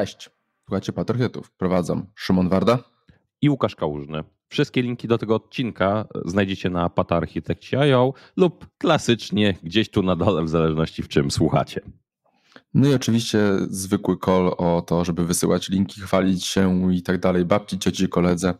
Cześć. Słuchajcie Patrochietów. Prowadzą Szymon Warda i Łukasz Kałużny. Wszystkie linki do tego odcinka e, znajdziecie na patarchitekci.io lub klasycznie gdzieś tu na dole, w zależności w czym słuchacie. No i oczywiście zwykły call o to, żeby wysyłać linki, chwalić się i tak dalej, babci, cioci, koledze.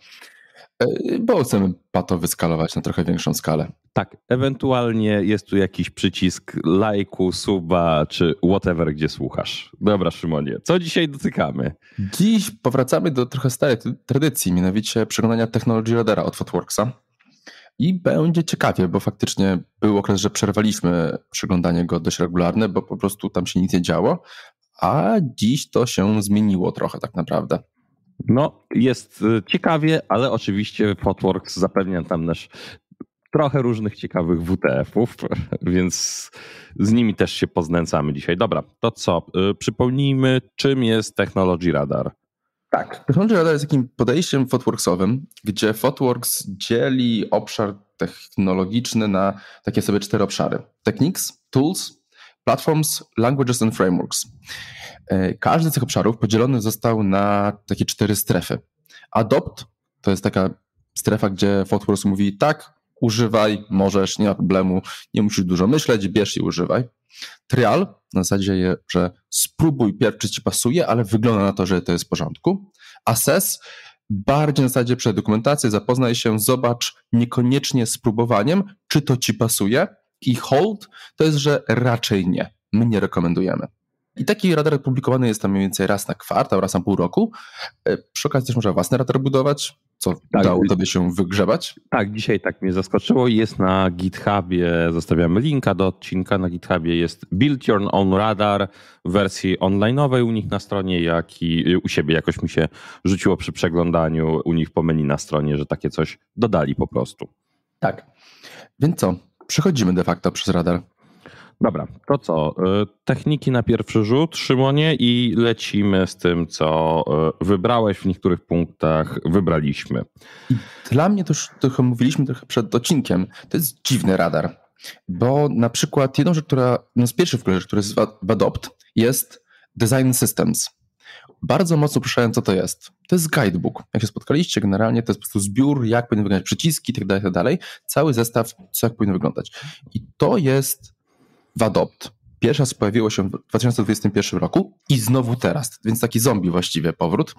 E, bo chcemy pato wyskalować na trochę większą skalę. Tak, ewentualnie jest tu jakiś przycisk lajku, suba czy whatever, gdzie słuchasz. Dobra, Szymonie, co dzisiaj dotykamy? Dziś powracamy do trochę starej tradycji, mianowicie przeglądania technologii ladera od Fotworksa. I będzie ciekawie, bo faktycznie był okres, że przerwaliśmy przeglądanie go dość regularne, bo po prostu tam się nic nie działo, a dziś to się zmieniło trochę tak naprawdę. No, jest e, ciekawie, ale oczywiście Fotworks zapewnia tam też trochę różnych ciekawych WTF-ów, więc z nimi też się poznęcamy dzisiaj. Dobra, to co? E, przypomnijmy, czym jest Technology Radar. Tak, Technology Radar jest takim podejściem Fotworksowym, gdzie Fotworks dzieli obszar technologiczny na takie sobie cztery obszary. Techniques, Tools, Platforms, Languages and Frameworks. E, każdy z tych obszarów podzielony został na takie cztery strefy. Adopt to jest taka strefa, gdzie Fotworth mówi tak, używaj, możesz, nie ma problemu, nie musisz dużo myśleć, bierz i używaj. Trial na zasadzie, że spróbuj pierwszy czy ci pasuje, ale wygląda na to, że to jest w porządku. Assess bardziej na zasadzie przedokumentacji, zapoznaj się, zobacz niekoniecznie spróbowaniem, czy to ci pasuje. I hold to jest, że raczej nie. My nie rekomendujemy. I taki radar publikowany jest tam mniej więcej raz na kwartał, raz na pół roku. E, przy okazji też można własny radar budować, co tak, udało tobie się wygrzebać. Tak, dzisiaj tak mnie zaskoczyło. Jest na GitHubie, zostawiamy linka do odcinka, na GitHubie jest Build Your Own Radar w wersji online'owej u nich na stronie, jak i u siebie jakoś mi się rzuciło przy przeglądaniu u nich po menu na stronie, że takie coś dodali po prostu. Tak. Więc co? Przechodzimy de facto przez radar. Dobra, to co? Y, techniki na pierwszy rzut, Szymonie, i lecimy z tym, co y, wybrałeś w niektórych punktach, wybraliśmy. dla mnie to już trochę mówiliśmy trochę przed odcinkiem. To jest dziwny radar, bo na przykład jedną rzecz, która, no z pierwszych rzeczy, która jest w Adopt, jest Design Systems. Bardzo mocno przyszedłem, co to jest. To jest guidebook. Jak się spotkaliście, generalnie to jest po prostu zbiór, jak powinny wyglądać przyciski itd., tak itd. Tak Cały zestaw, co jak powinno wyglądać. I to jest w Adopt. Pierwsza raz pojawiło się w 2021 roku i znowu teraz, więc taki zombie właściwie powrót.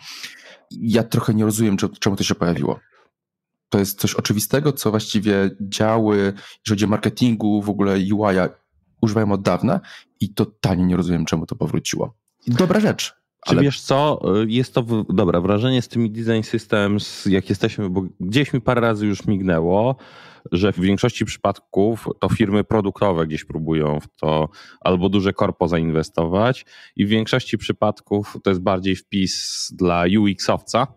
Ja trochę nie rozumiem, czemu to się pojawiło. To jest coś oczywistego, co właściwie działy, jeżeli chodzi o marketingu, w ogóle UI-a używają od dawna i totalnie nie rozumiem, czemu to powróciło. Dobra rzecz. Czy ale... wiesz co, y, jest to, w... dobra, wrażenie z tymi design systems, jak jesteśmy, bo gdzieś mi parę razy już mignęło, że w większości przypadków to firmy produktowe gdzieś próbują w to albo duże korpo zainwestować i w większości przypadków to jest bardziej wpis dla UX-owca,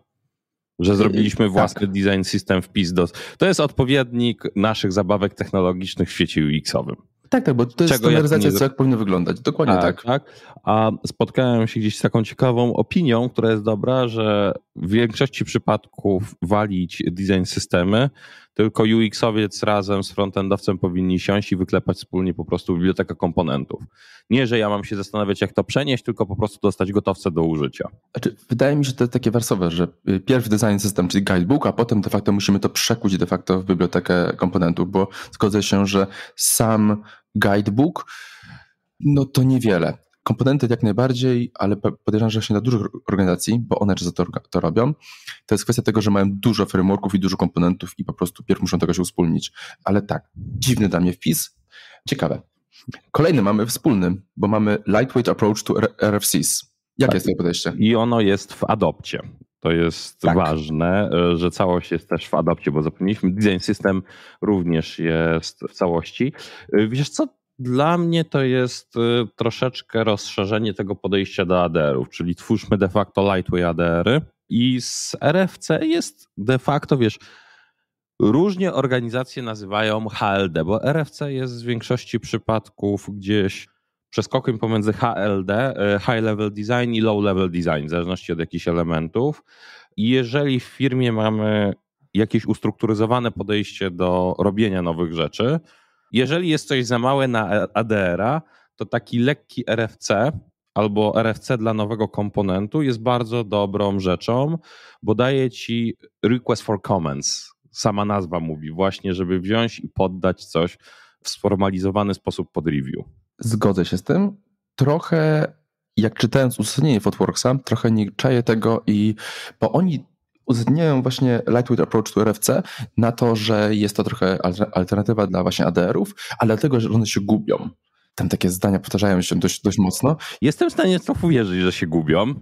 że y, zrobiliśmy tak. własny tak. design system wpis do... To jest odpowiednik naszych zabawek technologicznych w świecie UX-owym. Tak, tak, bo to jest standaryzacja, co nie... jak powinno wyglądać. Dokładnie tak, tak. tak. A spotkałem się gdzieś z taką ciekawą opinią, która jest dobra, że w większości przypadków walić design systemy, tylko UX-owiec razem z frontendowcem powinni siąść i wyklepać wspólnie po prostu bibliotekę komponentów. Nie, że ja mam się zastanawiać, jak to przenieść, tylko po prostu dostać gotowce do użycia. Znaczy, wydaje mi się że to takie wersowe, że y, pierwszy design system, czyli guidebook, a potem de facto musimy to przekuć de facto w bibliotekę komponentów, bo zgodzę się, że sam guidebook, no to niewiele. Komponenty jak najbardziej, ale podejrzewam, że właśnie dla dużych organizacji, bo one często to, to robią, to jest kwestia tego, że mają dużo frameworków i dużo komponentów i po prostu pierw muszą tego się uspólnić. Ale tak, dziwny dla mnie wpis, ciekawe. Kolejny mamy wspólny, bo mamy Lightweight Approach to RFCs. Jakie tak. jest to podejście? I ono jest w adopcie. To jest tak. ważne, e, że całość jest też w adopcie, bo zapomnieliśmy, design system również jest w całości. E, wiesz co, dla mnie to jest e, troszeczkę rozszerzenie tego podejścia do ADR-ów, czyli twórzmy de facto lightweight ADR-y i z RFC jest de facto, wiesz, różnie organizacje nazywają HLD, bo RFC jest w większości przypadków gdzieś przeskokiem pomiędzy HLD, e, High Level Design i Low Level Design, w zależności od jakichś elementów. Jeżeli w firmie mamy jakieś ustrukturyzowane podejście do robienia nowych rzeczy, jeżeli jest coś za małe na ADR-a, to taki lekki RFC albo RFC dla nowego komponentu jest bardzo dobrą rzeczą, bo daje ci request for comments. Sama nazwa mówi właśnie, żeby wziąć i poddać coś w sformalizowany sposób pod review. Zgodzę się z tym. Trochę jak czytając uzasadnienie Fotworksa, trochę nie czaję tego i bo oni uzasadniają właśnie lightweight approach to RFC na to, że jest to trochę alternatywa dla właśnie ADR-ów, ale dlatego, że one się gubią. Tam takie zdania powtarzają się dość, dość mocno. Jestem w stanie trochę uwierzyć, że się gubią.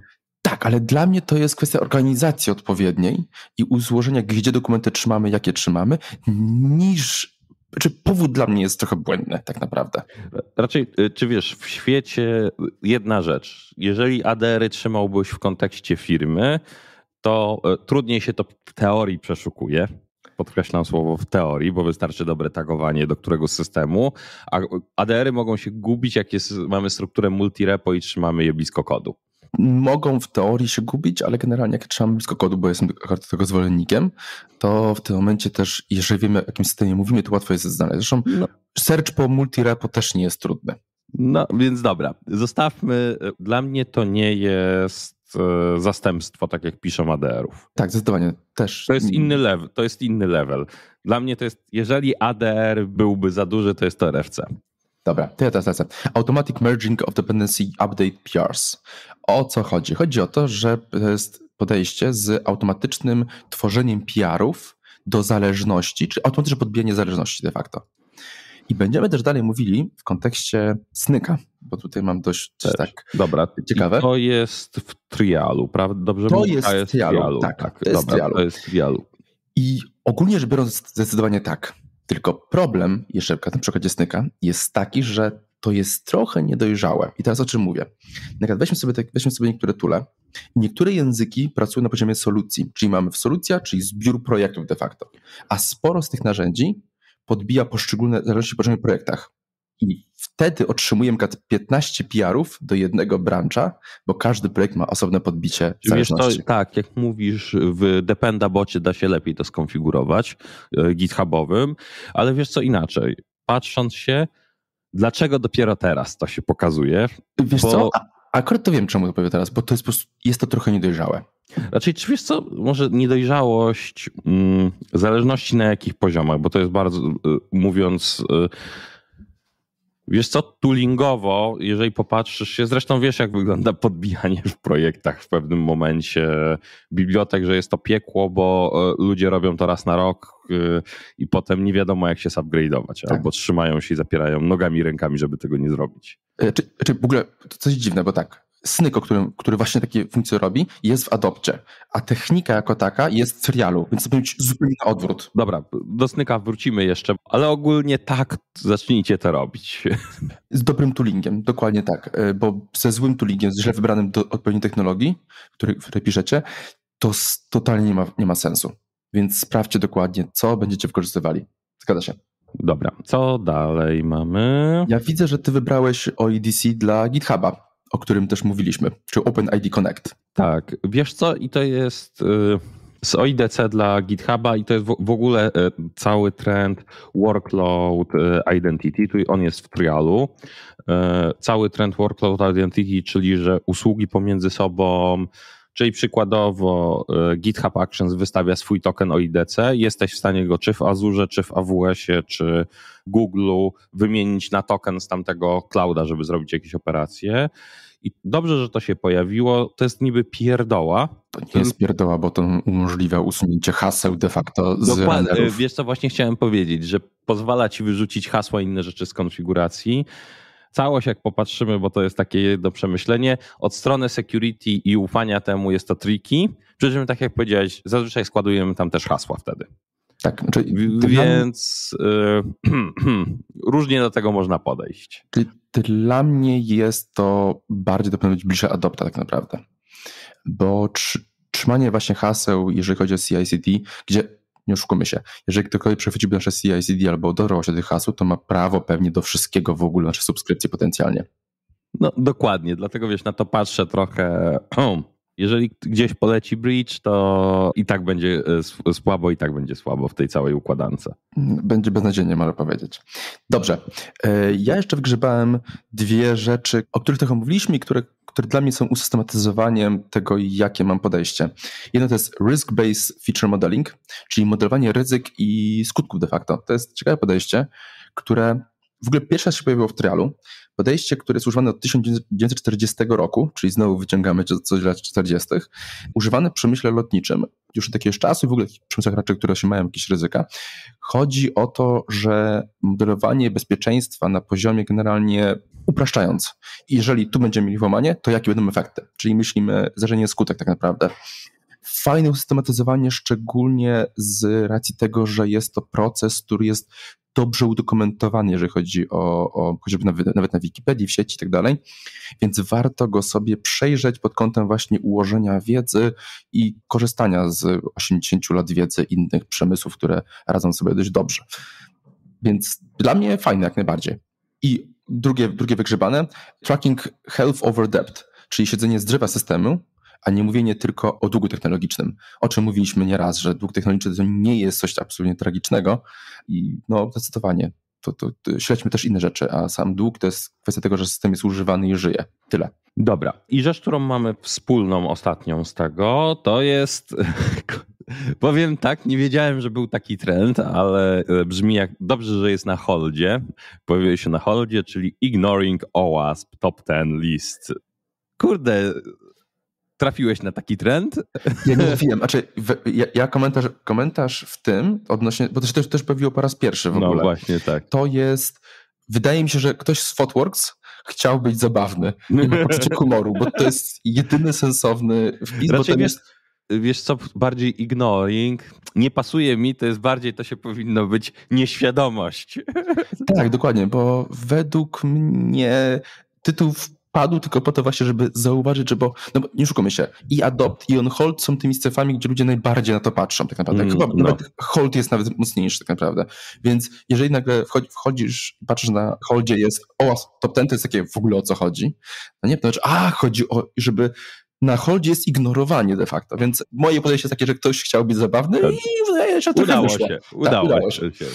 Tak, ale dla mnie to jest kwestia organizacji odpowiedniej i uzłożenia, gdzie dokumenty trzymamy, jakie trzymamy, niż czy znaczy, powód dla mnie jest trochę błędny, tak naprawdę. Raczej, y, czy wiesz, w świecie jedna rzecz. Jeżeli ADR-y trzymałbyś w kontekście firmy, to y, trudniej się to w teorii przeszukuje. Podkreślam słowo w teorii, bo wystarczy dobre tagowanie do którego systemu. A y, ADR-y mogą się gubić, jak jest, mamy strukturę multirepo i trzymamy je blisko kodu mogą w teorii się gubić, ale generalnie jak trzymam blisko kodu, bo jestem tego zwolennikiem, to w tym momencie też, jeżeli wiemy o jakim systemie mówimy, to łatwo jest znaleźć. Zresztą no. search po multirepo też nie jest trudny. No, więc dobra, zostawmy. Dla mnie to nie jest e, zastępstwo, tak jak piszą ADR-ów. Tak, zdecydowanie też. To jest inny level. To jest inny level. Dla mnie to jest, jeżeli ADR byłby za duży, to jest to RFC. Dobra, to ja teraz lecę. Automatic Merging of Dependency Update PRs o co chodzi? Chodzi o to, że to jest podejście z automatycznym tworzeniem PR-ów do zależności, czy automatyczne podbijanie zależności de facto. I będziemy też dalej mówili w kontekście snyka, bo tutaj mam dość też. tak Dobra, ciekawe. I to jest w trialu, prawda? Dobrze to mówię, jest, jest trialu, trialu. Tak, tak, to, jest Dobra, trialu. to jest trialu. I ogólnie rzecz biorąc zdecydowanie tak. Tylko problem jeszcze na przykładzie snyka jest taki, że to jest trochę niedojrzałe. I teraz o czym mówię? Nawet weźmy sobie, te, weźmy sobie niektóre tule. Niektóre języki pracują na poziomie solucji, czyli mamy solucja, czyli zbiór projektów de facto. A sporo z tych narzędzi podbija poszczególne zależności w poszczególnych projektach. I wtedy otrzymujemy na 15 PR-ów do jednego brancha, bo każdy projekt ma osobne podbicie Czyli To, tak, jak mówisz, w bocie da się lepiej to skonfigurować, e, githubowym, ale wiesz co inaczej. Patrząc się, Dlaczego dopiero teraz to się pokazuje? Wiesz bo... co, A, akurat to wiem czemu to powiem teraz, bo to jest, po prostu, jest to trochę niedojrzałe. Raczej, znaczy, czy wiesz co, może niedojrzałość mm, zależności na jakich poziomach, bo to jest bardzo, y, mówiąc y, Wiesz co, toolingowo, jeżeli popatrzysz się, zresztą wiesz jak wygląda podbijanie w projektach w pewnym momencie bibliotek, że jest to piekło, bo e, ludzie robią to raz na rok e, i potem nie wiadomo jak się subgrade'ować, tak. albo trzymają się i zapierają nogami rękami, żeby tego nie zrobić. E, czy, czy w ogóle coś dziwne, bo tak, Snyk, który właśnie takie funkcje robi, jest w Adopcie, a technika jako taka jest w serialu, więc to będzie zupełnie odwrót. Dobra, do Snyka wrócimy jeszcze, ale ogólnie tak zacznijcie to robić. Z dobrym toolingiem, dokładnie tak, e, bo ze złym toolingiem, z źle wybranym do odpowiedniej technologii, który, które piszecie, to totalnie nie ma, nie ma sensu. Więc sprawdźcie dokładnie, co będziecie wykorzystywali. Zgadza się. Dobra, co dalej mamy? Ja widzę, że ty wybrałeś OEDC dla GitHuba o którym też mówiliśmy, czy OpenID Connect. Tak, wiesz co, i to jest y, z OIDC dla GitHuba i to jest w ogóle y, cały trend workload y, identity, tu on jest w trialu. Cały trend workload identity, czyli że usługi pomiędzy sobą Czyli przykładowo e, GitHub Actions wystawia swój token OIDC, jesteś w stanie go czy w Azure, czy w AWS-ie, czy Google'u wymienić na token z tamtego clouda, żeby zrobić jakieś operacje. I dobrze, że to się pojawiło. To jest niby pierdoła. To nie jest pierdoła, bo to umożliwia usunięcie haseł de facto z Dokładnie. Renderów. Wiesz co, właśnie chciałem powiedzieć, że pozwala ci wyrzucić hasła i inne rzeczy z konfiguracji. Całość, jak popatrzymy, bo to jest takie jedno przemyślenie, od strony security i ufania temu jest to tricky. Przy czym, tak jak powiedziałeś, zazwyczaj składujemy tam też hasła wtedy. Tak, czyli znaczy, więc y, różnie do tego można podejść. dla mnie jest to bardziej powinno być bliżej adopta tak naprawdę. Bo trzymanie właśnie haseł, jeżeli chodzi o CICD, gdzie nie oszukujmy się, jeżeli ktokolwiek przechwyciłby nasze CI/CD albo dorwał się tych haseł, to ma prawo pewnie do wszystkiego w ogóle nasze subskrypcji potencjalnie. No dokładnie, dlatego wiesz, na to patrzę trochę. Jeżeli gdzieś poleci breach, to i tak będzie e, słabo, i tak będzie słabo w tej całej układance. Będzie beznadziejnie, można powiedzieć. Dobrze. E, ja jeszcze wygrzebałem dwie rzeczy, o których trochę mówiliśmy które które dla mnie są usystematyzowaniem tego, jakie mam podejście. Jedno to jest risk-based feature modeling, czyli modelowanie ryzyk i skutków de facto. To jest ciekawe podejście, które w ogóle pierwszy raz się pojawiło w trialu. Podejście, które jest używane od 1940 roku, czyli znowu wyciągamy coś z lat 40., używane w przemyśle lotniczym już od jakiegoś czasu i w ogóle w przemysłach raczej, które się mają jakieś ryzyka. Chodzi o to, że modelowanie bezpieczeństwa na poziomie generalnie upraszczając, jeżeli tu będziemy mieli włamanie, to jakie będą efekty? Czyli myślimy zażenie skutek tak naprawdę fajne usystematyzowanie, szczególnie z racji tego, że jest to proces, który jest dobrze udokumentowany, jeżeli chodzi o, o chociażby nawet, nawet na Wikipedii, w sieci i tak dalej, więc warto go sobie przejrzeć pod kątem właśnie ułożenia wiedzy i korzystania z 80 lat wiedzy innych przemysłów, które radzą sobie dość dobrze. Więc dla mnie fajne jak najbardziej. I drugie, drugie wygrzebane, tracking health over depth, czyli siedzenie z drzewa systemu, a nie mówienie tylko o długu technologicznym, o czym mówiliśmy nieraz, że dług technologiczny to nie jest coś absolutnie tragicznego i no zdecydowanie to, to, to śledźmy też inne rzeczy, a sam dług to jest kwestia tego, że system jest używany i żyje. Tyle. Dobra. I rzecz, którą mamy wspólną ostatnią z tego, to jest Powiem tak, nie wiedziałem, że był taki trend, ale brzmi jak dobrze, że jest na holdzie. Pojawiło się na holdzie, czyli Ignoring OWASP Top 10 List. Kurde, trafiłeś na taki trend? Ja nie wiem, znaczy ja, ja, komentarz, komentarz w tym odnośnie, bo to się też, też pojawiło po raz pierwszy w no, ogóle. No właśnie, tak. To jest, wydaje mi się, że ktoś z Fotworks chciał być zabawny i ma poczucie humoru, bo to jest jedyny sensowny wpis, Raczej bo jest... Wiesz co, bardziej ignoring, nie pasuje mi, to jest bardziej, to się powinno być nieświadomość. Tak, dokładnie, bo według mnie tytuł padł tylko po to właśnie, żeby zauważyć, że bo, no bo nie szukamy się, i Adopt, i on hold są tymi strefami, gdzie ludzie najbardziej na to patrzą tak naprawdę. Mm, Chyba no. nawet Hold jest nawet mocniejszy tak naprawdę. Więc jeżeli nagle wchodzi, wchodzisz i patrzysz na Holdzie jest, o, top ten to jest takie w ogóle o co chodzi, no nie, to znaczy, a, chodzi o, żeby na holdzie jest ignorowanie de facto, więc moje podejście jest takie, że ktoś chciał być zabawny tak. i wydaje się, że to tak udało się. Tak, udało, tak, udało się. się.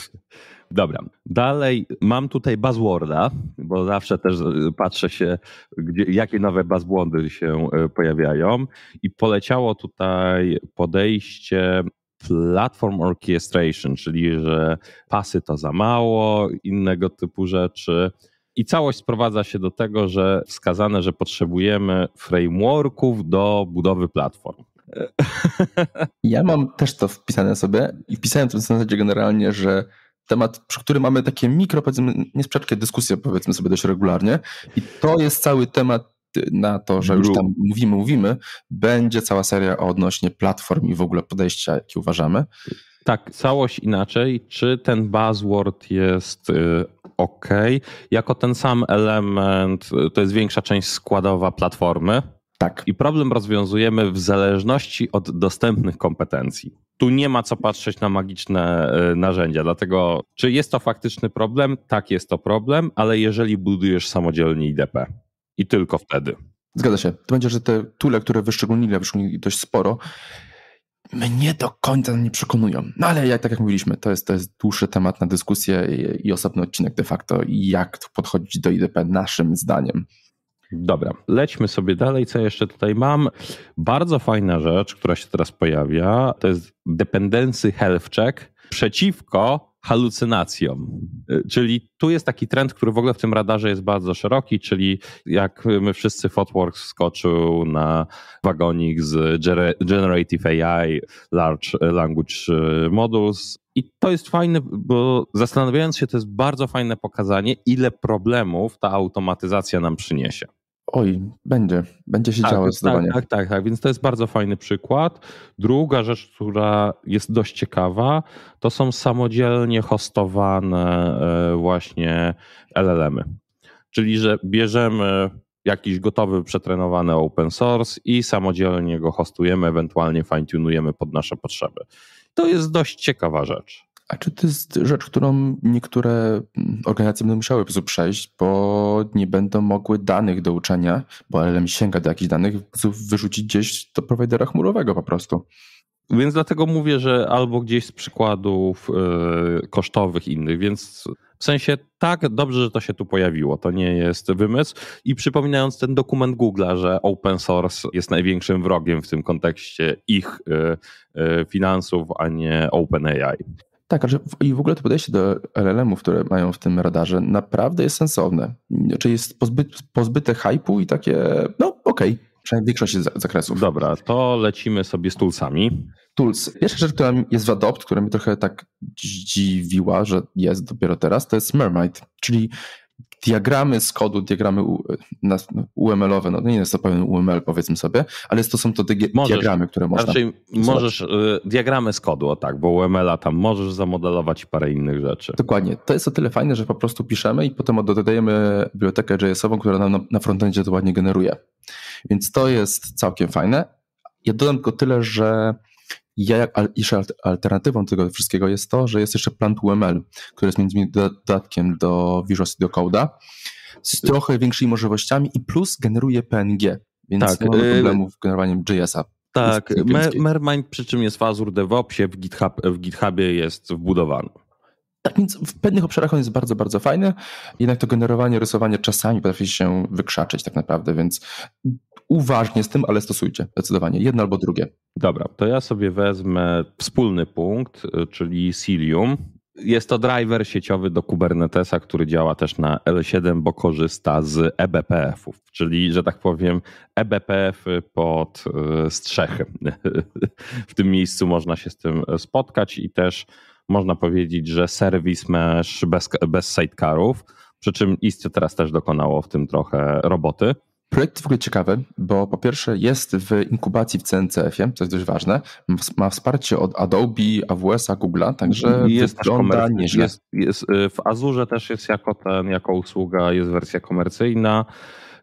Dobra. Dalej mam tutaj buzzworda, bo zawsze też e, patrzę się, gdzie, jakie nowe buzzwordy się e, pojawiają. I poleciało tutaj podejście platform orchestration, czyli że pasy to za mało, innego typu rzeczy. I całość sprowadza się do tego, że wskazane, że potrzebujemy frameworków do budowy platform. Ja mam też to wpisane sobie i wpisałem to w zasadzie generalnie, że temat, przy którym mamy takie mikro, powiedzmy, niesprzeczkę dyskusje, powiedzmy sobie dość regularnie. I to jest cały temat na to, że już tam mówimy, mówimy, będzie cała seria odnośnie platform i w ogóle podejścia, jakie uważamy. Tak, całość inaczej. Czy ten buzzword jest y, ok? Jako ten sam element, y, to jest większa część składowa platformy. Tak. I problem rozwiązujemy w zależności od dostępnych kompetencji tu nie ma co patrzeć na magiczne y, narzędzia. Dlatego, czy jest to faktyczny problem? Tak, jest to problem, ale jeżeli budujesz samodzielnie IDP i tylko wtedy. Zgadza się. To będzie, że te tule, które wyszczególnili, wyszczególnili dość sporo, mnie do końca nie przekonują. No ale jak, tak jak mówiliśmy, to jest, to jest dłuższy temat na dyskusję i, i osobny odcinek de facto, jak podchodzić do IDP naszym zdaniem. Dobra, lećmy sobie dalej. Co jeszcze tutaj mam? Bardzo fajna rzecz, która się teraz pojawia, to jest dependency health check przeciwko halucynacjom. Y, czyli tu jest taki trend, który w ogóle w tym radarze jest bardzo szeroki, czyli jak my wszyscy Fotworks skoczył na wagonik z Generative AI Large Language y, Models, i to jest fajne, bo zastanawiając się, to jest bardzo fajne pokazanie, ile problemów ta automatyzacja nam przyniesie. Oj, będzie, będzie się tak, działo tak, zdecydowanie. Tak, tak, tak, więc to jest bardzo fajny przykład. Druga rzecz, która jest dość ciekawa, to są samodzielnie hostowane e, właśnie LLM-y. Czyli, że bierzemy jakiś gotowy, przetrenowany open source i samodzielnie go hostujemy, ewentualnie fine-tunujemy pod nasze potrzeby. To jest dość ciekawa rzecz. A czy to jest rzecz, którą niektóre mm, organizacje będą musiały po prostu przejść, bo nie będą mogły danych do uczenia, bo LM sięga do jakichś danych, wyrzucić gdzieś do prowajdera chmurowego po prostu? Więc dlatego mówię, że albo gdzieś z przykładów yy, kosztowych innych, więc w sensie tak dobrze, że to się tu pojawiło. To nie jest wymysł. I przypominając ten dokument Google'a, że open source jest największym wrogiem w tym kontekście ich e, e, finansów, a nie OpenAI. Tak, i w ogóle to podejście do LLM-ów, które mają w tym radarze, naprawdę jest sensowne. Czyli znaczy, jest pozbyt, pozbyte hypu i takie, no okej, okay, przynajmniej większość zakresów. Dobra, to lecimy sobie z toolsami. Tools. Pierwsza rzecz, która jest w Adopt, która mnie trochę tak dziwiła, że jest dopiero teraz, to jest Mermaid, czyli diagramy z kodu, diagramy UML-owe, no, no nie jest to pewien UML powiedzmy sobie, ale to są to możesz, diagramy, które można... Raczej możesz y, diagramy z kodu, o tak, bo UML-a tam możesz zamodelować i parę innych rzeczy. Dokładnie. To jest o tyle fajne, że po prostu piszemy i potem dodajemy bibliotekę JS-ową, która nam na, na frontendzie to ładnie generuje. Więc to jest całkiem fajne. Ja dodam tylko tyle, że i ja, jak jeszcze alternatywą tego wszystkiego jest to, że jest jeszcze plant UML, który jest między innymi dodatkiem do Visual Studio Code'a z y- trochę większymi możliwościami i plus generuje PNG, więc tak, nie ma y- problemów z generowaniem JS-a. Tak, Mermind przy czym jest w Azure DevOpsie, w, GitHub, w GitHubie jest wbudowany. Tak więc w pewnych obszarach on jest bardzo, bardzo fajny, jednak to generowanie, rysowanie czasami potrafi się wykrzaczyć tak naprawdę, więc uważnie z tym, ale stosujcie zdecydowanie jedno albo drugie. Dobra, to ja sobie wezmę wspólny punkt, y, czyli Silium. Jest to driver sieciowy do Kubernetesa, który działa też na L7, bo korzysta z eBPF-ów, czyli, że tak powiem, eBPF pod y, strzechy. W tym miejscu można się z tym spotkać i też można powiedzieć, że serwis mesh bez, bez sidecarów, przy czym istnie teraz też dokonało w tym trochę roboty. Projekt w ogóle ciekawy, bo po pierwsze jest w inkubacji w CNCF-ie, co jest dość ważne. Ma wsparcie od Adobe, AWS-a, Google'a, także jest wygląda nieźle. Jest, jest, y, w Azurze też jest jako, ten, jako usługa, jest wersja komercyjna,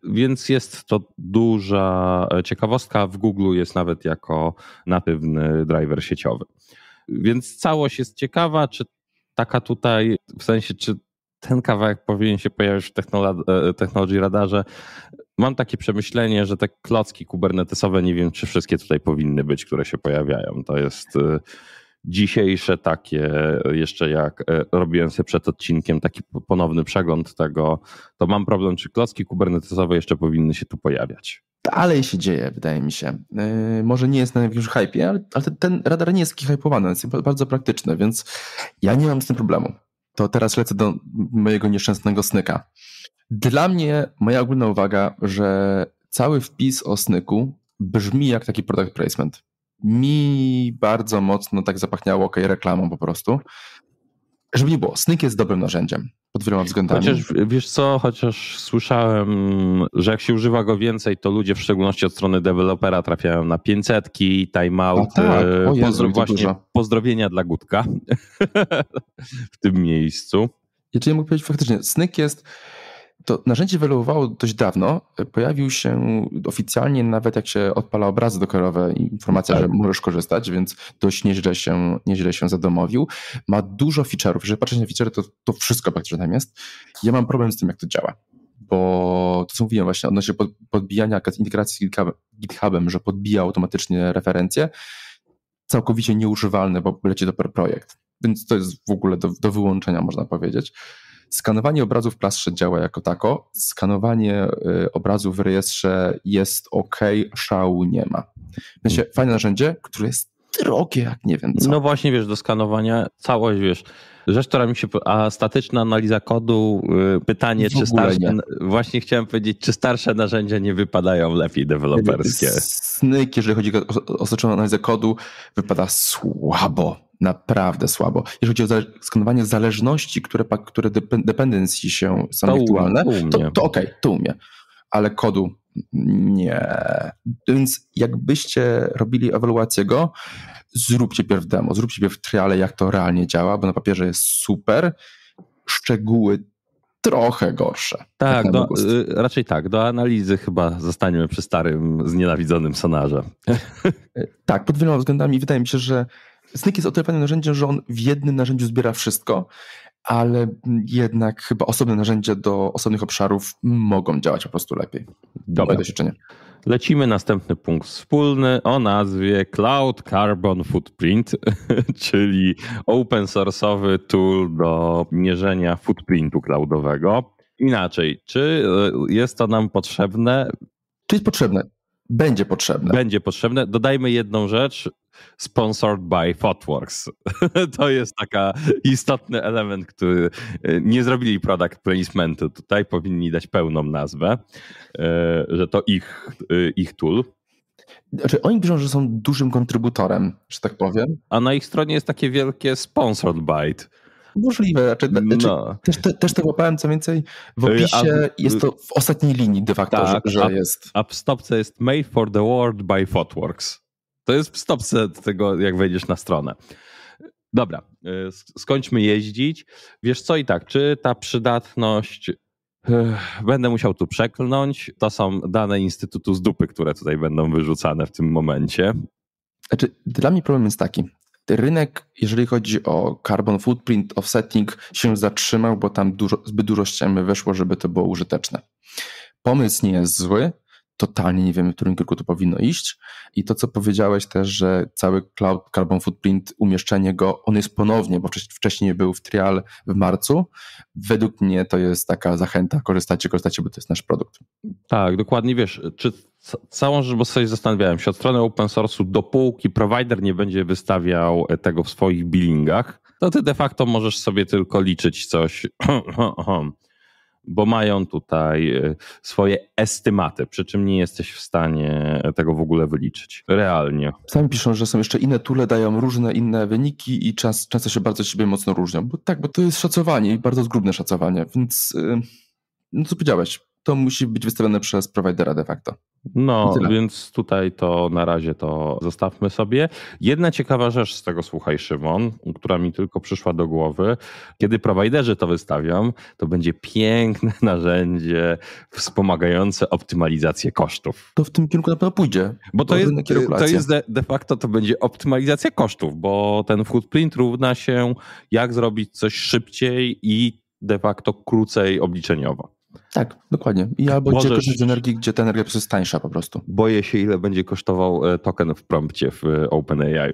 więc jest to duża e, ciekawostka. W Google jest nawet jako natywny driver sieciowy. Więc całość jest ciekawa, czy taka tutaj, w sensie, czy ten kawałek powinien się pojawić w e, technologii radarze. Mam takie przemyślenie, że te klocki kubernetesowe, nie wiem, czy wszystkie tutaj powinny być, które się pojawiają. To jest e, dzisiejsze takie, e, jeszcze jak robiłem sobie przed odcinkiem taki ponowny przegląd tego, to mam problem, czy klocki kubernetesowe jeszcze powinny się tu pojawiać. Dalej się dzieje, wydaje mi się. Yy, może nie jest na jakimś hypie, ale, ale, ten radar nie jest taki hypowany, jest bardzo praktyczny, więc ja nie mam z tym problemu to teraz lecę do mojego nieszczęsnego snyka. Dla mnie moja ogólna uwaga, że cały wpis o snyku brzmi jak taki product placement. Mi bardzo mocno tak zapachniało, ok, reklamą po prostu żeby nie było, Snyk jest dobrym narzędziem pod wieloma względami. Chociaż wiesz co, chociaż słyszałem, że jak się używa go więcej, to ludzie w szczególności od strony dewelopera trafiają na 500, timeout, no tak. E, Jezu, właśnie pozdrowienia dla Gutka w tym miejscu. I czyli mógł powiedzieć faktycznie, Snyk jest to narzędzie wyewoluowało dość dawno. Pojawił się oficjalnie nawet jak się odpala obrazy dokerowe, informacja, tak. że możesz korzystać, więc dość nieźle się, nieźle się zadomowił. Ma dużo feature'ów. Jeżeli patrzeć na feature'y, to, to wszystko praktycznie tam jest. Ja mam problem z tym, jak to działa bo to co mówiłem właśnie odnośnie podbijania integracji z GitHubem, że podbija automatycznie referencje, całkowicie nieużywalne, bo leci do per projekt. Więc to jest w ogóle do, do wyłączenia, można powiedzieć. Skanowanie obrazów w plastrze działa jako tako. Skanowanie y, obrazów w rejestrze jest ok, szału nie ma. W sensie hmm. fajne narzędzie, które jest drogie, jak nie wiem co. No właśnie, wiesz, do skanowania całość, wiesz, rzecz, która mi się... A statyczna analiza kodu, y, pytanie, czy starsze... Nie. Właśnie chciałem powiedzieć, czy starsze narzędzia nie wypadają lepiej deweloperskie? Snyk, jeżeli chodzi o, o, o analizę kodu, wypada słabo naprawdę słabo. Jeżeli chodzi o zale skanowanie zależności, które, które dependencji się są to umie. to, to okej, okay, to umie. Ale kodu nie. Więc jakbyście robili ewaluację go, zróbcie pierw demo, zróbcie pierw triale, jak to realnie działa, bo na papierze jest super. Szczegóły trochę gorsze. Tak, do, y, raczej tak. Do analizy chyba zostaniemy przy starym, znienawidzonym sonarze. Y, tak, pod wieloma względami wydaje mi się, że Snyk jest o tyle fajnym narzędziem, że on w jednym narzędziu zbiera wszystko, ale jednak chyba osobne narzędzia do osobnych obszarów mogą działać po prostu lepiej. Dobre doświadczenie. Lecimy następny punkt wspólny o nazwie Cloud Carbon Footprint, czyli open source'owy tool do mierzenia footprintu cloudowego. Inaczej, czy e, jest to nam potrzebne? Czy jest potrzebne. Będzie potrzebne. Będzie potrzebne. Dodajmy jedną rzecz. Sponsored by Fotworks. to jest taka istotny element, który e, nie zrobili product placementu tutaj, powinni dać pełną nazwę, e, że to ich, e, ich tool. Znaczy, oni piszą, że są dużym kontrybutorem, że tak powiem. A na ich stronie jest takie wielkie sponsored by. Możliwe, znaczy, znaczy, no. też, te, też to łapałem, co więcej w opisie a, jest to w ostatniej linii de facto, tak, że, że jest. A w stopce jest made for the world by Fotworks. To jest w stopce tego, jak wejdziesz na stronę. Dobra, y, skończmy jeździć. Wiesz co i tak, czy ta przydatność Będę musiał tu przeklnąć. To są dane Instytutu z dupy, które tutaj będą wyrzucane w tym momencie. Znaczy, dla mnie problem jest taki, Rynek, jeżeli chodzi o carbon footprint, offsetting się zatrzymał, bo tam dużo, zbyt dużo ściemy weszło, żeby to było użyteczne. Pomysł nie jest zły, totalnie nie wiemy, w którym kierunku to powinno iść. I to, co powiedziałeś też, że cały cloud carbon footprint, umieszczenie go, on jest ponownie, bo wcześniej był w trial w marcu. Według mnie to jest taka zachęta, korzystacie, korzystacie, bo to jest nasz produkt. Tak, dokładnie wiesz, czy całą rzecz, bo sobie zastanawiałem się, od strony open source'u, dopóki provider nie będzie wystawiał e, tego w swoich billingach, to ty de facto możesz sobie tylko liczyć coś, bo mają tutaj e, swoje estymaty, przy czym nie jesteś w stanie e, tego w ogóle wyliczyć realnie. Sami piszą, że są jeszcze inne tule, dają różne inne wyniki i czas, często się bardzo siebie mocno różnią. Bo tak, bo to jest szacowanie i bardzo zgrubne szacowanie, więc no co powiedziałeś, to musi być wystawione przez providera de facto. No, więc tutaj to na razie to zostawmy sobie. Jedna ciekawa rzecz z tego, słuchaj Szymon, która mi tylko przyszła do głowy. Kiedy prowajderzy to wystawią, to będzie piękne narzędzie wspomagające optymalizację kosztów. To w tym kierunku na pewno pójdzie. Bo to, jest, to jest de, de facto to będzie optymalizacja kosztów, bo ten footprint równa się jak zrobić coś szybciej i de facto krócej obliczeniowo. Tak, dokładnie. I tak, albo Możesz... gdzie korzystać z energii, gdzie ta energia jest tańsza po prostu. Boję się, ile będzie kosztował e, token w prompcie w e, openai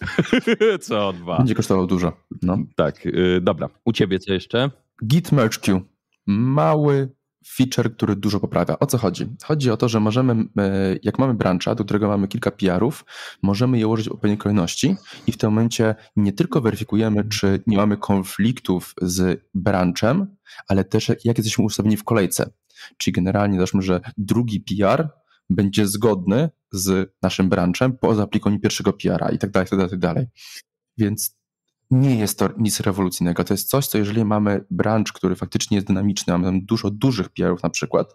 Co Co dwa. Będzie kosztował dużo. No. Tak, e, dobra. U ciebie co jeszcze? Git Merge Queue. Mały feature, który dużo poprawia. O co chodzi? Chodzi o to, że możemy, e, jak mamy brancha, do którego mamy kilka PR-ów, możemy je ułożyć w odpowiedniej kolejności i w tym momencie nie tylko weryfikujemy, czy nie mamy konfliktów z branchem, ale też jak jesteśmy ustawieni w kolejce. Czyli generalnie załóżmy, że drugi PR będzie zgodny z naszym branchem poza apliką pierwszego PR-a i tak dalej, i tak dalej, i tak dalej. Więc nie jest to nic rewolucyjnego. To jest coś, co jeżeli mamy branż, który faktycznie jest dynamiczny, mamy tam dużo dużych pr na przykład,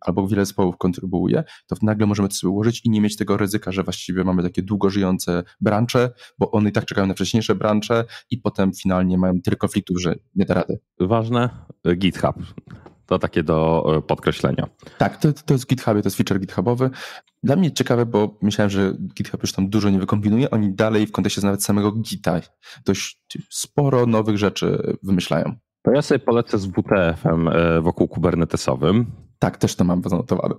albo wiele zespołów kontrybuuje, to nagle możemy to sobie ułożyć i nie mieć tego ryzyka, że właściwie mamy takie długo żyjące branże, bo one i tak czekają na wcześniejsze branże i potem finalnie mają tyle konfliktów, że nie da rady. Ważne, GitHub. To takie do e, podkreślenia. Tak, to, to jest GitHubie, to jest feature GitHubowy. Dla mnie ciekawe, bo myślałem, że GitHub już tam dużo nie wykombinuje. Oni dalej w kontekście nawet samego Gita dość sporo nowych rzeczy wymyślają. To ja sobie polecę z WTF-em e, wokół kubernetesowym. Tak, też to mam zanotowane.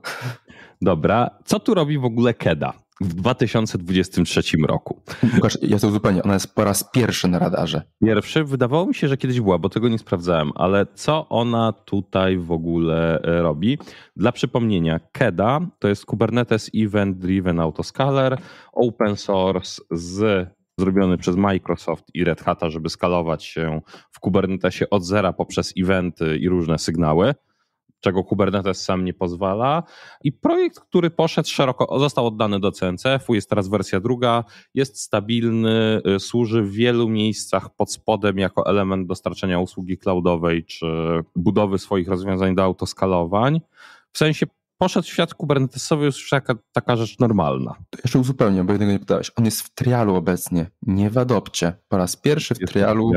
Dobra, co tu robi w ogóle KEDA? w 2023 roku. Łukasz, ja to uzupełnię, ona jest po raz pierwszy na radarze. Pierwszy? Wydawało mi się, że kiedyś była, bo tego nie sprawdzałem, ale co ona tutaj w ogóle e, robi? Dla przypomnienia, KEDA to jest Kubernetes Event Driven Autoscaler, open source z zrobiony przez Microsoft i Red Hata, żeby skalować się w Kubernetesie od zera poprzez eventy i różne sygnały czego Kubernetes sam nie pozwala. I projekt, który poszedł szeroko, został oddany do CNCF-u, jest teraz wersja druga, jest stabilny, y, służy w wielu miejscach pod spodem jako element dostarczenia usługi cloudowej czy budowy swoich rozwiązań do autoskalowań. W sensie poszedł w świat kubernetesowy już taka, taka rzecz normalna. To jeszcze uzupełnię, bo jednego nie pytałeś. On jest w trialu obecnie, nie w adopcie. Po raz pierwszy w jest trialu.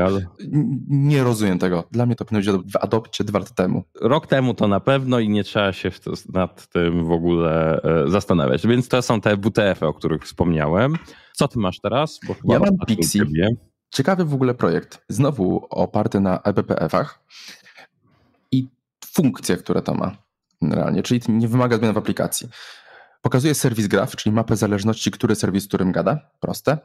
nie rozumiem tego. Dla mnie to powinno być w adopcie dwa lata temu. Rok temu to na pewno i nie trzeba się to, nad tym w ogóle e, zastanawiać. Więc to są te WTF, e, o których wspomniałem. Co ty masz teraz? Bo ja mam Pixie. Ciekawy w ogóle projekt. Znowu oparty na eBPF-ach i funkcje, które to ma generalnie, czyli nie wymaga zmian w aplikacji. Pokazuje serwis graf, czyli mapę zależności, który serwis z którym gada, proste.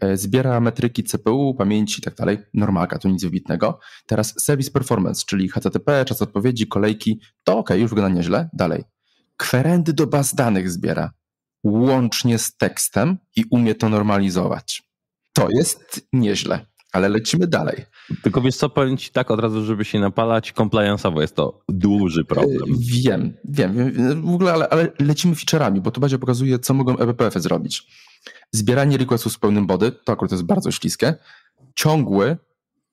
E, zbiera metryki CPU, pamięci i tak dalej, normalka, tu nic wybitnego. Teraz serwis performance, czyli HTTP, czas odpowiedzi, kolejki, to ok, już wygląda nieźle, dalej. Kwerendy do baz danych zbiera, łącznie z tekstem i umie to normalizować. To jest nieźle ale lecimy dalej. Tylko wiesz co, powiem ci tak od razu, żeby się napalać, compliance'owo jest to duży e, problem. Wiem, wiem, wiem w ogóle, ale, ale lecimy feature'ami, bo to będzie pokazuje, co mogą ebpf zrobić. Zbieranie requestów z pełnym body, to akurat jest bardzo śliskie. Ciągły,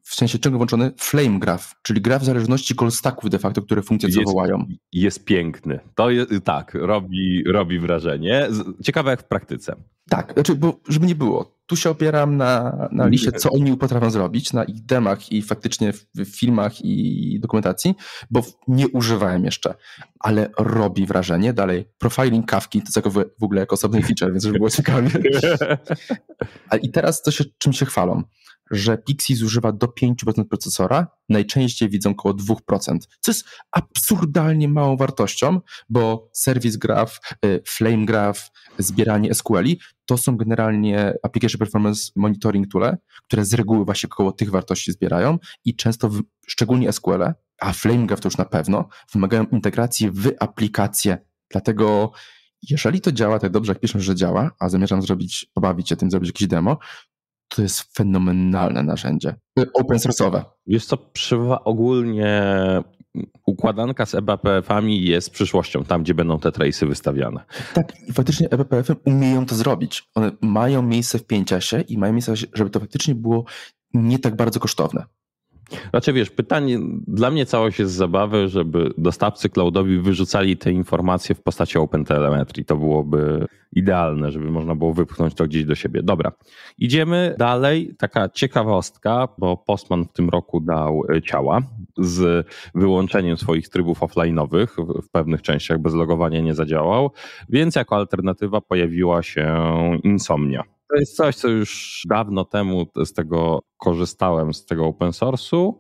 w sensie ciągle włączony flame graph, czyli graf w zależności call stacków de facto, które funkcje jest, zawołają. Jest piękny. To jest, tak, robi, robi wrażenie. Ciekawe jak w praktyce. Tak, znaczy, bo żeby nie było, tu się opieram na, na mhm. liście, co oni potrafią zrobić, na ich demach i faktycznie w, w filmach i dokumentacji, bo nie używałem jeszcze, ale robi wrażenie. Dalej, profiling kawki, to jest w ogóle jako osobny feature, więc żeby było ciekawie. I teraz, to się, czym się chwalą? że Pixie zużywa do 5% procesora, najczęściej widzą około 2%, co jest absurdalnie małą wartością, bo Service Graph, y, Flame Graph, zbieranie SQLi to są generalnie Application Performance Monitoring Tool, które z reguły właśnie około tych wartości zbierają i często, w, szczególnie SQL, a Flame Graph to już na pewno, wymagają integracji w aplikacje. Dlatego jeżeli to działa tak dobrze, jak piszą, że działa, a zamierzam zrobić, pobawić się tym, zrobić jakieś demo, to jest fenomenalne narzędzie. Open source. Jest to ogólnie układanka z eBPF-ami jest przyszłością, tam gdzie będą te tracy wystawiane. Tak, i faktycznie eBPF-y umieją to zrobić. One mają miejsce w pięciasie i mają miejsce, żeby to faktycznie było nie tak bardzo kosztowne. Znaczy wiesz, pytanie, dla mnie całość jest zabawy, żeby dostawcy cloudowi wyrzucali te informacje w postaci OpenTelemetry. To byłoby idealne, żeby można było wypchnąć to gdzieś do siebie. Dobra, idziemy dalej. Taka ciekawostka, bo Postman w tym roku dał y, ciała z wyłączeniem swoich trybów offline'owych w pewnych częściach, bez logowania nie zadziałał, więc jako alternatywa pojawiła się Insomnia to jest coś, co już dawno temu z tego korzystałem, z tego open source'u.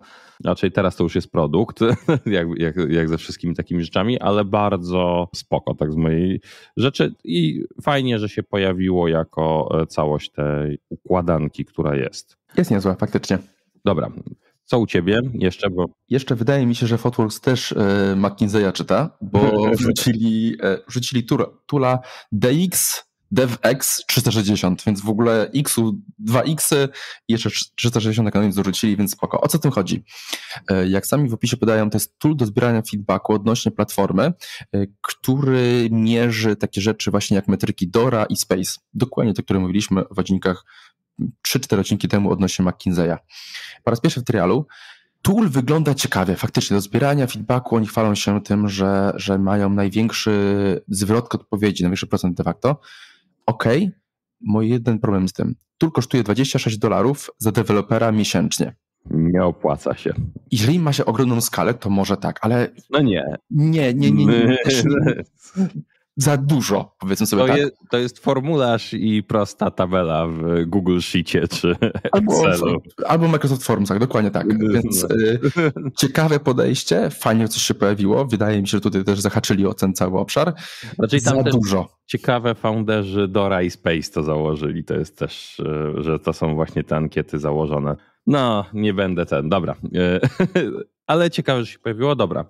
Raczej teraz to już jest produkt, jak, jak, jak ze wszystkimi takimi rzeczami, ale bardzo spoko, tak z mojej rzeczy. I fajnie, że się pojawiło jako e, całość tej układanki, która jest. Jest niezła, faktycznie. Dobra, co u ciebie jeszcze? Bo... Jeszcze wydaje mi się, że Fotworks też y, e, McKinsey'a czyta, bo rzucili, y, e, rzucili tura, Tula DX DevX 360, więc w ogóle x 2 x i jeszcze 360 na koniec dorzucili, więc spoko. O co tym chodzi? E, jak sami w opisie podają, to jest tool do zbierania feedbacku odnośnie platformy, e, który mierzy takie rzeczy właśnie jak metryki DORA i SPACE. Dokładnie te, które mówiliśmy w odcinkach 3-4 odcinki temu odnośnie McKinsey'a. Po raz pierwszy w trialu Tool wygląda ciekawie, faktycznie, do zbierania feedbacku. Oni chwalą się tym, że, że mają największy zwrot odpowiedzi, największy procent de facto ok, mój jeden problem z tym. Tool kosztuje 26 dolarów za dewelopera miesięcznie. Nie opłaca się. Jeżeli ma się ogromną skalę, to może tak, ale. No nie. Nie, nie, nie. nie. za dużo, powiedzmy sobie to tak. Jest, to jest formularz i prosta tabela w Google Sheetie czy albo, Excelu. Albo Microsoft tak, dokładnie tak. Mhm. Więc y, ciekawe podejście, fajnie coś się pojawiło. Wydaje mi się, że tutaj też zahaczyli o ten cały obszar. Raczej za dużo. Ciekawe founderzy Dora i Space to założyli. To jest też, y, że to są właśnie te ankiety założone. No, nie będę ten, dobra. Y, ale ciekawe, że się pojawiło, dobra.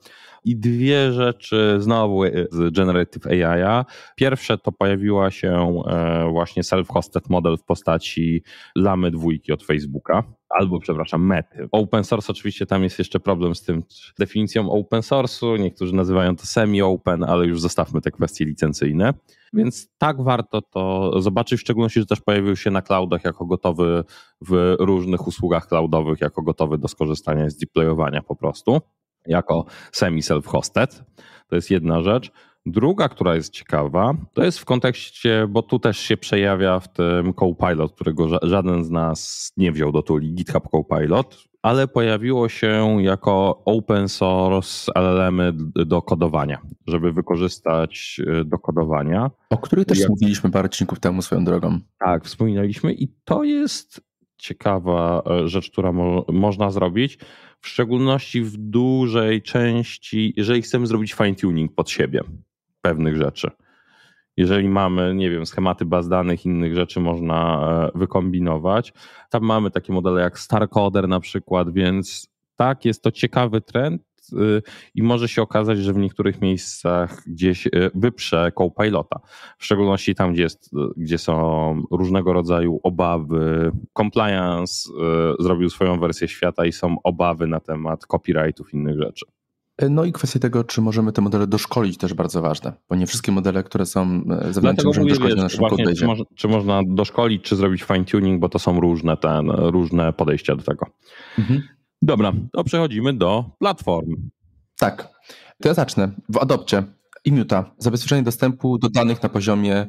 I dwie rzeczy znowu e, z Generative AI. Pierwsze to pojawiła się e, właśnie self-hosted model w postaci lamy dwójki od Facebooka albo przepraszam, mety. Open source oczywiście tam jest jeszcze problem z tym definicją open source'u. Niektórzy nazywają to semi-open, ale już zostawmy te kwestie licencyjne. Więc tak warto to zobaczyć, w szczególności, że też pojawił się na cloudach jako gotowy w różnych usługach cloudowych, jako gotowy do skorzystania z deployowania po prostu jako semi-self-hosted. To jest jedna rzecz. Druga, która jest ciekawa, to jest w kontekście, bo tu też się przejawia w tym Copilot, którego żaden z nas nie wziął do tuli, GitHub Copilot, ale pojawiło się jako open source LLM do kodowania, żeby wykorzystać y, do kodowania. O których też Jak... mówiliśmy parę odcinków temu swoją drogą. Tak, wspominaliśmy i to jest ciekawa y, rzecz, która mo można zrobić, w szczególności w dużej części, jeżeli chcemy zrobić fine-tuning pod siebie pewnych rzeczy. Jeżeli mamy, nie wiem, schematy baz danych, innych rzeczy można e, wykombinować. Tam mamy takie modele jak Starcoder na przykład, więc tak, jest to ciekawy trend, Y, i może się okazać, że w niektórych miejscach gdzieś y, wyprze co-pilota. W szczególności tam, gdzie, jest, y, gdzie są różnego rodzaju obawy. Compliance zrobił swoją wersję świata i są obawy na temat copyrightów i innych rzeczy. No i kwestia tego, czy możemy te modele doszkolić też bardzo ważne, bo nie wszystkie modele, które są zewnętrzne, możemy doszkolić wiesz, na naszym właśnie, czy, czy, można doszkolić, czy zrobić fine tuning, bo to są różne, różne podejścia do tego. Mhm. Dobra, to przechodzimy do platform. Tak, to ja zacznę. W Adopcie i Muta zabezpieczenie dostępu do danych na poziomie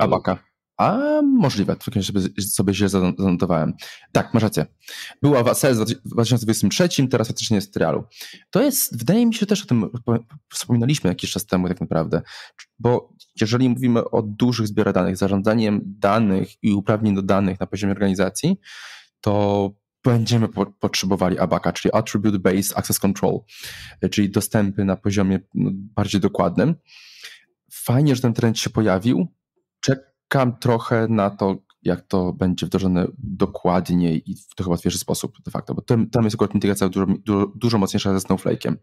Abaka. A możliwe, tylko sobie, sobie źle zanotowałem. Tak, masz rację. Była w ASES w 2023, teraz faktycznie jest w trialu. To jest, wydaje mi się, też o tym wspominaliśmy jakiś czas temu tak naprawdę, bo jeżeli mówimy o dużych zbiorach danych, zarządzaniem danych i uprawnień do danych na poziomie organizacji, to będziemy po, potrzebowali abaka, czyli Attribute Based Access Control, e, czyli dostępy na poziomie no, bardziej dokładnym. Fajnie, że ten trend się pojawił. Czekam trochę na to, jak to będzie wdrożone dokładniej i w trochę łatwiejszy sposób de facto, bo tam, tam jest akurat integracja dużo, dużo, dużo mocniejsza ze Snowflake'iem.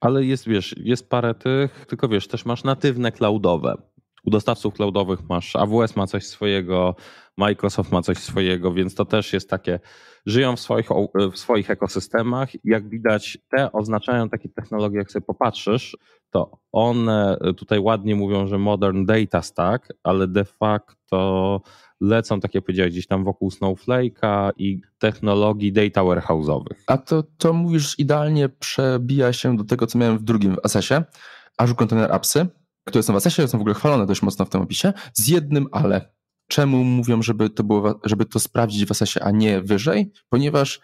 Ale jest, wiesz, jest parę tych, tylko wiesz, też masz natywne cloudowe u dostawców cloudowych masz, AWS ma coś swojego, Microsoft ma coś swojego, więc to też jest takie, żyją w swoich, w swoich ekosystemach. Jak widać, te oznaczają takie technologie, jak sobie popatrzysz, to one e, tutaj ładnie mówią, że modern data stack, ale de facto lecą, tak jak powiedziałeś, gdzieś tam wokół Snowflake'a i technologii data warehouse'owych. A to, to mówisz idealnie przebija się do tego, co miałem w drugim asesie, Azure Container Appsy, które są w Asesie, są w ogóle chwalone dość mocno w tym opisie, z jednym ale. Czemu mówią, żeby to, było, żeby to sprawdzić w Asesie, a nie wyżej? Ponieważ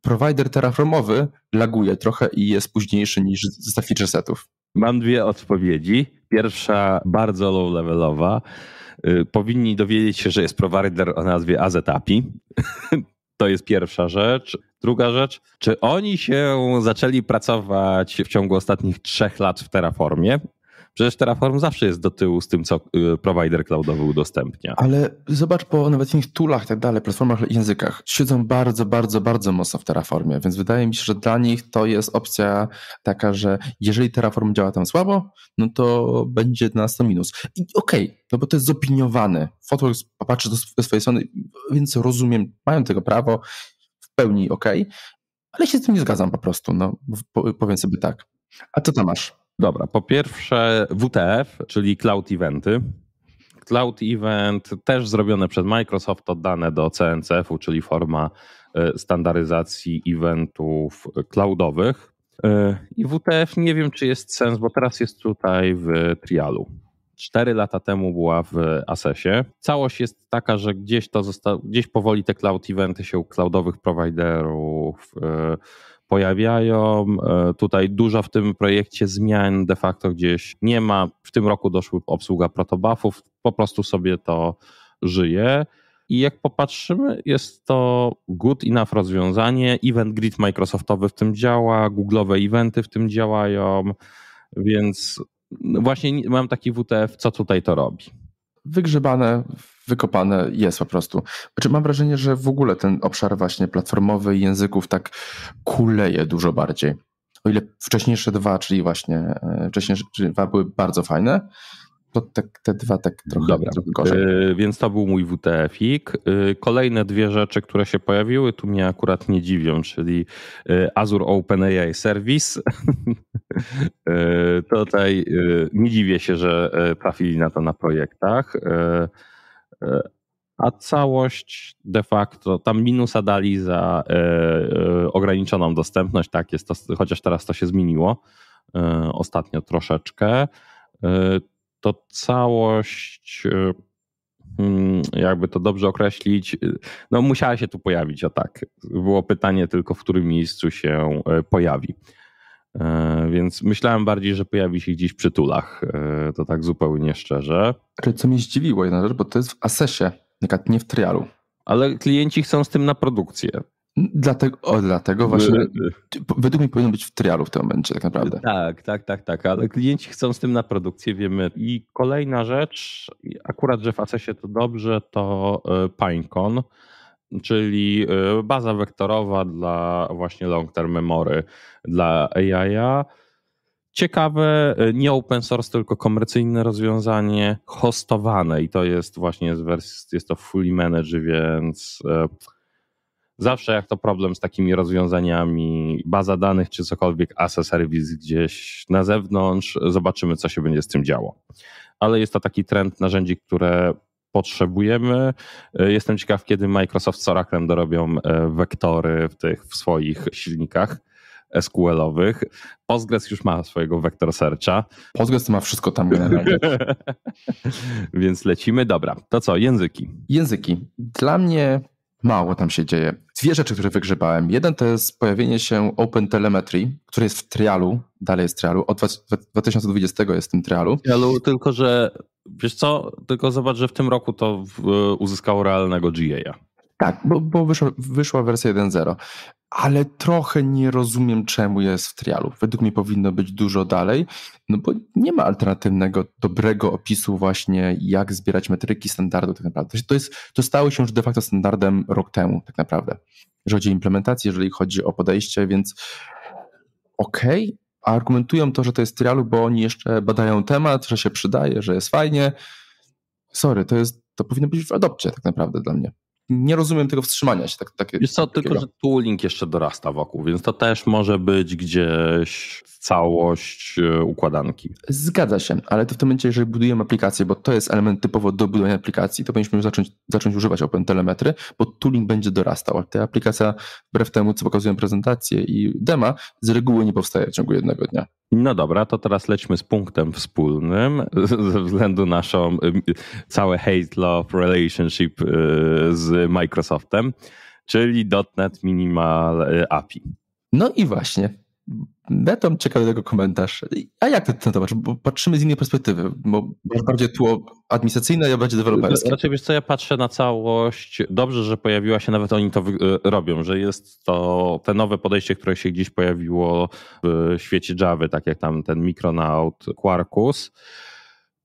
provider terraformowy laguje trochę i jest późniejszy niż zestaw feature setów. Mam dwie odpowiedzi. Pierwsza bardzo low-levelowa. Y, powinni dowiedzieć się, że jest provider o nazwie AZ API. To jest pierwsza rzecz. Druga rzecz, czy oni się zaczęli pracować w ciągu ostatnich trzech lat w Terraformie? Przecież Terraform zawsze jest do tyłu z tym, co y, provider cloudowy udostępnia. Ale zobacz po nawet innych toolach tak dalej, platformach, językach. Siedzą bardzo, bardzo, bardzo mocno w Terraformie, więc wydaje mi się, że dla nich to jest opcja taka, że jeżeli Terraform działa tam słabo, no to będzie dla nas to minus. I okej, okay, no bo to jest zopiniowane. Fotor patrzy do swojej strony, więc rozumiem, mają tego prawo, w pełni okej, okay, ale się z tym nie zgadzam po prostu, no powiem sobie tak. A co tam masz? Dobra, po pierwsze WTF, czyli Cloud Eventy. Cloud Event też zrobione przez Microsoft, oddane do CNCF-u, czyli forma e, standaryzacji eventów cloudowych. E, I WTF nie wiem, czy jest sens, bo teraz jest tutaj w trialu. 4 lata temu była w Asesie. Całość jest taka, że gdzieś to zostało, gdzieś powoli te cloud eventy się u cloudowych providerów e, pojawiają. E, tutaj dużo w tym projekcie zmian de facto gdzieś nie ma. W tym roku doszły obsługa protobafów, po prostu sobie to żyje. I jak popatrzymy, jest to good enough rozwiązanie. Event Grid Microsoftowy w tym działa, Google'owe eventy w tym działają, więc właśnie mam taki WTF, co tutaj to robi. Wygrzebane, wykopane jest po prostu. Znaczy mam wrażenie, że w ogóle ten obszar właśnie platformowy języków tak kuleje dużo bardziej. O ile wcześniejsze dwa, czyli właśnie e, wcześniejsze dwa były bardzo fajne, to te, tak, te dwa tak trochę, Dobra. trochę gorzej. Yy, więc to był mój WTF-ik. Yy, kolejne dwie rzeczy, które się pojawiły, tu mnie akurat nie dziwią, czyli yy, Azure OpenAI Service. Y, tutaj y, nie dziwię się, że y, trafili na to na projektach. A całość de facto, tam minusa dali za ograniczoną dostępność, tak jest, to, chociaż teraz to się zmieniło ostatnio troszeczkę to całość, y, hmm, jakby to dobrze określić, y, no musiała się tu pojawić, a tak. Było pytanie tylko, w którym miejscu się y, pojawi. E, więc myślałem bardziej, że pojawi się gdzieś przy tulach. E, to tak zupełnie szczerze. co mnie zdziwiło bo to jest w asesie, nie w trialu. Ale klienci chcą z tym na produkcję. Dlatego, o, dlatego właśnie yy. według mnie powinno być w trialu w tym momencie tak naprawdę. Tak, tak, tak, tak, ale klienci chcą z tym na produkcję, wiemy. I kolejna rzecz, akurat, że w Acesie to dobrze, to y, Pinecon, czyli y, baza wektorowa dla właśnie long-term memory dla AI-a. Ciekawe, y, nie open source, tylko komercyjne rozwiązanie hostowane i to jest właśnie z wersji, jest to fully managed, więc Zawsze jak to problem z takimi rozwiązaniami, baza danych czy cokolwiek, a service gdzieś na zewnątrz, zobaczymy, co się będzie z tym działo. Ale jest to taki trend narzędzi, które potrzebujemy. E, jestem ciekaw, kiedy Microsoft z Oraclem dorobią e, wektory w tych w swoich silnikach. SQL-owych. Postgres już ma swojego vector searcha. Postgres ma wszystko tam generalnie. Więc lecimy. Dobra, to co? Języki. Języki. Dla mnie Mało tam się dzieje. Dwie rzeczy, które wygrzebałem. Jeden to jest pojawienie się Open Telemetry, który jest w trialu, dalej jest trialu, od 2020 jest w tym trialu. Trialu, tylko że wiesz co, tylko zobacz, że w tym roku to e, uzyskało realnego GA. Tak, bo, bo wyszła, wyszła wersja 1.0, ale trochę nie rozumiem, czemu jest w trialu. Według mnie powinno być dużo dalej, no bo nie ma alternatywnego, dobrego opisu właśnie, jak zbierać metryki standardu tak naprawdę. To, jest, to stało się już de facto standardem rok temu tak naprawdę, jeżeli chodzi o implementację, jeżeli chodzi o podejście, więc okej, okay, a argumentują to, że to jest trialu, bo oni jeszcze badają temat, że się przydaje, że jest fajnie. Sorry, to jest, to powinno być w adopcie tak naprawdę dla mnie nie rozumiem tego wstrzymania się. Tak, takie, tylko że tooling jeszcze dorasta wokół, więc to też może być gdzieś całość e, układanki. Zgadza się, ale to w tym momencie, jeżeli budujemy aplikację, bo to jest element typowo do budowania aplikacji, to powinniśmy zacząć, zacząć używać Open Telemetry, bo tooling będzie dorastał, ale ta aplikacja, wbrew temu, co pokazują prezentacje i dema, z reguły nie powstaje w ciągu jednego dnia. No dobra, to teraz lećmy z punktem wspólnym ze względu na naszą y, y, całe hate love relationship y, z Microsoftem, czyli .NET Minimal e, API. No i właśnie. Betom ciekawy tego komentarz. A jak ty ten zobacz? Bo patrzymy z innej perspektywy, bo bardziej tło administracyjne, ja bardziej deweloperskie. Znaczy wiesz co, ja patrzę na całość. Dobrze, że pojawiła się, nawet oni to e, robią, że jest to te nowe podejście, które się gdzieś pojawiło w świecie Java, tak jak tam ten Micronaut, Quarkus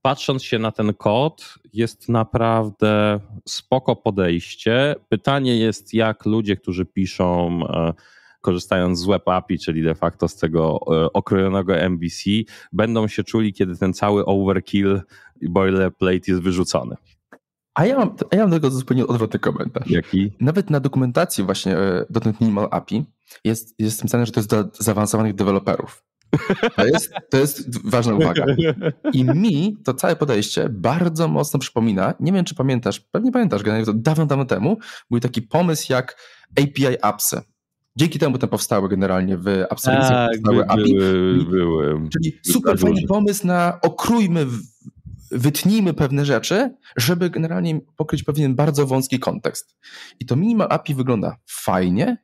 patrząc się na ten kod, jest naprawdę spoko podejście. Pytanie jest, jak ludzie, którzy piszą, e, korzystając z web API, czyli de facto z tego e, okrojonego MVC, będą się czuli, kiedy ten cały overkill i boilerplate jest wyrzucony. A ja mam, a ja mam do tego zupełnie odwrotny komentarz. Jaki? Nawet na dokumentacji właśnie e, dotnet minimal API jest, jest napisane, że to jest dla zaawansowanych deweloperów. To jest, to jest ważna uwaga. I mi to całe podejście bardzo mocno przypomina, nie wiem czy pamiętasz, pewnie pamiętasz, generalnie to dawno, dawno temu był taki pomysł jak API appsy. Dzięki temu tam powstały generalnie w Absolucji tak, API. Były, były. Czyli super fajny pomysł na okrójmy, wytnijmy pewne rzeczy, żeby generalnie pokryć pewien bardzo wąski kontekst. I to minimal API wygląda fajnie,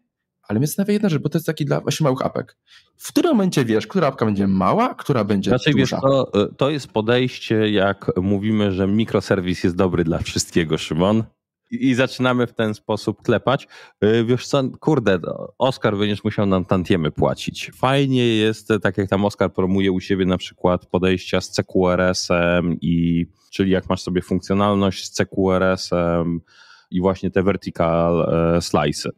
ale mnie zastanawia jedna rzecz, bo to jest taki dla właśnie małych apek. W którym momencie wiesz, która apka będzie mała, która będzie znaczy, duża? Wiesz, to, y, to jest podejście, jak mówimy, że mikroserwis jest dobry dla wszystkiego, Szymon. I, zaczynamy w ten sposób klepać. Y, wiesz co, kurde, Oskar będziesz musiał nam tantiemy płacić. Fajnie jest, y, tak jak tam Oskar promuje u siebie na przykład podejścia z CQRS-em i czyli jak masz sobie funkcjonalność z CQRS-em i właśnie te vertical slice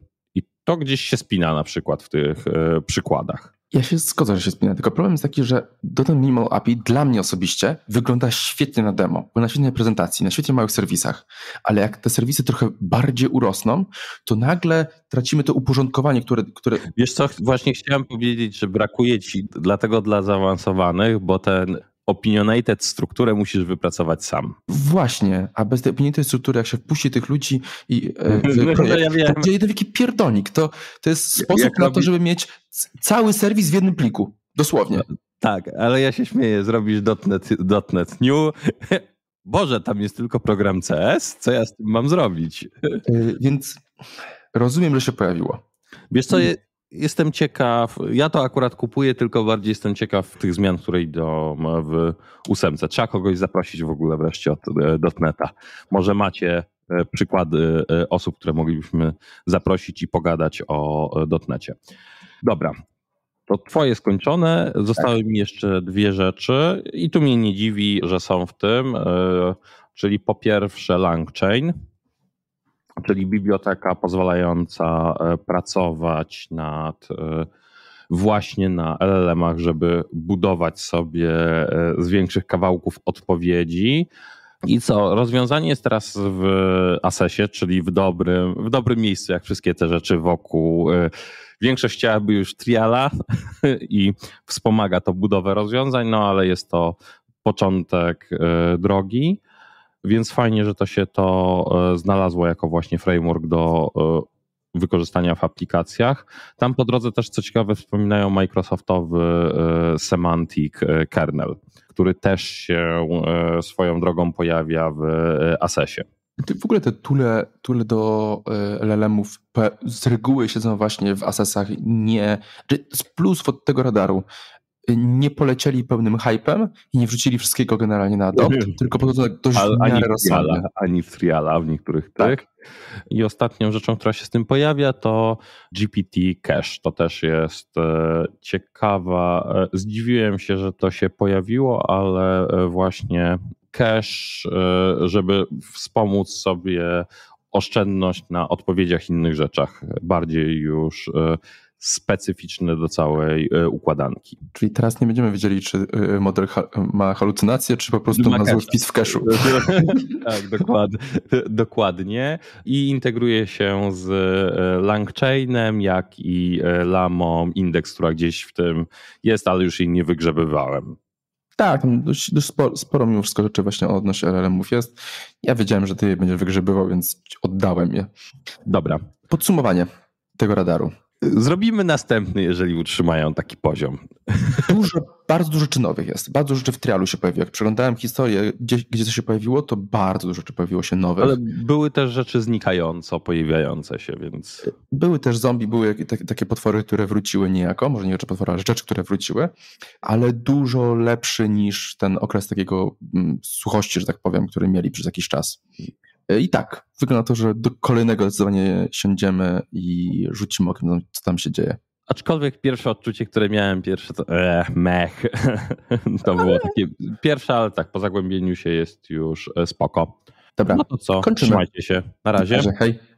to gdzieś się spina na przykład w tych e, przykładach. Ja się zgodzę, że się spina, tylko problem jest taki, że Dotem Minimal API dla mnie osobiście wygląda świetnie na demo, na świetnej prezentacji, na świetnie małych serwisach, ale jak te serwisy trochę bardziej urosną, to nagle tracimy to uporządkowanie, które... które... Wiesz co, właśnie chciałem powiedzieć, że brakuje ci, dlatego dla zaawansowanych, bo ten opinionated strukturę musisz wypracować sam. Właśnie, a bez tej opinionated struktury, jak się wpuści tych ludzi i e, projekt, no to to wielki To, to jest sposób jak na robi... to, żeby mieć cały serwis w jednym pliku. Dosłownie. Tak, ale ja się śmieję, zrobisz dotnet, dotnet new, Boże, tam jest tylko program CS, co ja z tym mam zrobić? E, więc rozumiem, że się pojawiło. Wiesz co, jestem ciekaw, ja to akurat kupuję, tylko bardziej jestem ciekaw tych zmian, które idą e, w ósemce. Trzeba kogoś zaprosić w ogóle wreszcie od e, dotneta. Może macie e, przykłady osób, które moglibyśmy zaprosić i pogadać o dotnecie. Dobra, to twoje skończone. Zostały tak. mi jeszcze dwie rzeczy i tu mnie nie dziwi, że są w tym, czyli po pierwsze LangChain, czyli biblioteka pozwalająca e, pracować nad e, właśnie na LLM-ach, żeby budować sobie e, z większych kawałków odpowiedzi. I co? Rozwiązanie jest teraz w Asesie, czyli w dobrym, w dobrym miejscu, jak wszystkie te rzeczy wokół. Większość chciałaby już triala i wspomaga to budowę rozwiązań, no ale jest to początek drogi. Więc fajnie, że to się to e, znalazło jako właśnie framework do e, wykorzystania w aplikacjach. Tam po drodze też co ciekawe wspominają Microsoftowy e, Semantic Kernel, który też się swoją drogą pojawia w Asesie. W ogóle te tule, tule do LLM-ów z reguły siedzą właśnie w asesach, nie, jest plus od tego radaru nie polecieli pełnym hypem i nie wrzucili wszystkiego generalnie na adopt, mhm. tylko po to tak dość Ale, ani, w triala, ani w triala, w niektórych tak. I ostatnią rzeczą, która się z tym pojawia, to GPT Cache. To też jest e, ciekawa. E, zdziwiłem się, że to się pojawiło, ale e, właśnie cache, żeby wspomóc sobie oszczędność na odpowiedziach innych rzeczach, bardziej już specyficzny do całej e, układanki. Czyli teraz nie będziemy wiedzieli, czy e, model ha ma halucynację, czy po prostu ma, ma zły wpis w cache'u. tak, dokładnie. dokładnie. I integruje się z e, Langchainem, jak i Lamą Index, która gdzieś w tym jest, ale już jej nie wygrzebywałem. Tak, dość, dość sporo, sporo mimo wszystko rzeczy właśnie odnośnie LLM-ów jest. Ja wiedziałem, że ty je będziesz wygrzebywał, więc oddałem je. Dobra. Podsumowanie tego radaru. Zrobimy następny, jeżeli utrzymają taki poziom. Dużo, bardzo dużo rzeczy nowych jest. Bardzo dużo rzeczy w trialu się pojawiło. Jak przeglądałem historię, gdzie, gdzie to się pojawiło, to bardzo dużo rzeczy pojawiło się nowych. Ale były też rzeczy znikająco pojawiające się, więc... Były też zombie, były tak- takie potwory, które wróciły niejako. Może nie rzeczy potwory, ale rzeczy, które wróciły. Ale dużo lepszy niż ten okres takiego mm, suchości, że tak powiem, który mieli przez jakiś czas. E, I tak, wygląda na to, że do kolejnego zdecydowanie siądziemy i rzucimy okiem, co tam się dzieje. Aczkolwiek pierwsze odczucie, które miałem, pierwsze to e, mech. to było takie pierwsze, ale tak, po zagłębieniu się jest już e, spoko. Dobra, no to co? Kończymy. Trzymajcie się. Na razie. Na razie hej.